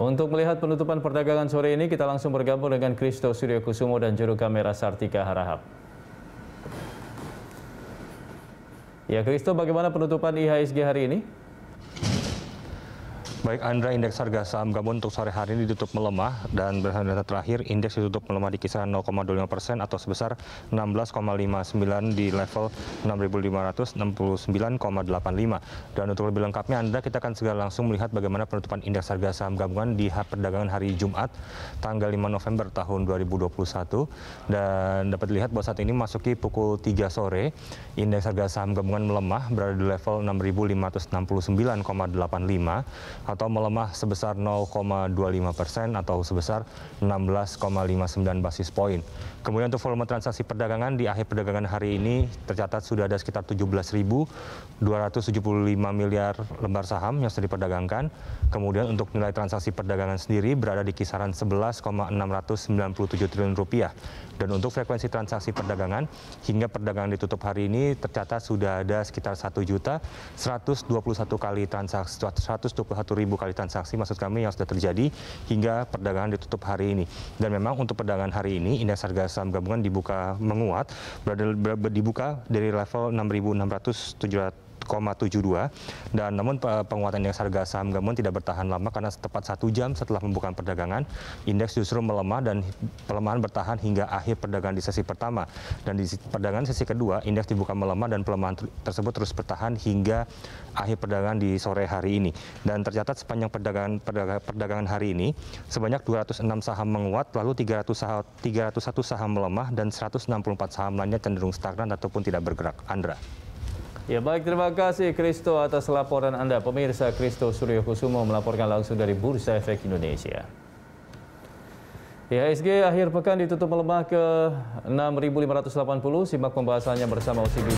Untuk melihat penutupan perdagangan sore ini, kita langsung bergabung dengan Kristo Suryo Kusumo dan juru kamera Sartika Harahap. Ya, Kristo, bagaimana penutupan IHSG hari ini? Baik Andra, indeks harga saham gabungan untuk sore hari ini ditutup melemah dan berdasarkan data terakhir indeks ditutup melemah di kisaran 0,25 persen atau sebesar 16,59 di level 6.569,85. Dan untuk lebih lengkapnya anda kita akan segera langsung melihat bagaimana penutupan indeks harga saham gabungan di perdagangan hari Jumat tanggal 5 November tahun 2021 dan dapat dilihat bahwa saat ini masuki pukul 3 sore indeks harga saham gabungan melemah berada di level 6.569,85 atau melemah sebesar 0,25 persen atau sebesar 16,59 basis poin. Kemudian untuk volume transaksi perdagangan di akhir perdagangan hari ini tercatat sudah ada sekitar 17.275 miliar lembar saham yang sudah diperdagangkan. Kemudian untuk nilai transaksi perdagangan sendiri berada di kisaran 11,697 triliun rupiah. Dan untuk frekuensi transaksi perdagangan hingga perdagangan ditutup hari ini tercatat sudah ada sekitar 1 juta 121 kali transaksi 121 ribu kali transaksi maksud kami yang sudah terjadi hingga perdagangan ditutup hari ini. Dan memang untuk perdagangan hari ini indeks harga saham gabungan dibuka menguat berada, berada dibuka dari level 6.600 4,72 dan namun penguatan indeks harga saham gabungan tidak bertahan lama karena tepat satu jam setelah pembukaan perdagangan indeks justru melemah dan pelemahan bertahan hingga akhir perdagangan di sesi pertama dan di perdagangan sesi kedua indeks dibuka melemah dan pelemahan tersebut terus bertahan hingga akhir perdagangan di sore hari ini dan tercatat sepanjang perdagangan perdagangan, hari ini sebanyak 206 saham menguat lalu 300 saham, 301 saham melemah dan 164 saham lainnya cenderung stagnan ataupun tidak bergerak Andra Ya baik, terima kasih Kristo atas laporan Anda. Pemirsa Kristo Suryo Kusumo melaporkan langsung dari Bursa Efek Indonesia. IHSG ya, akhir pekan ditutup melemah ke 6.580. Simak pembahasannya bersama OCB.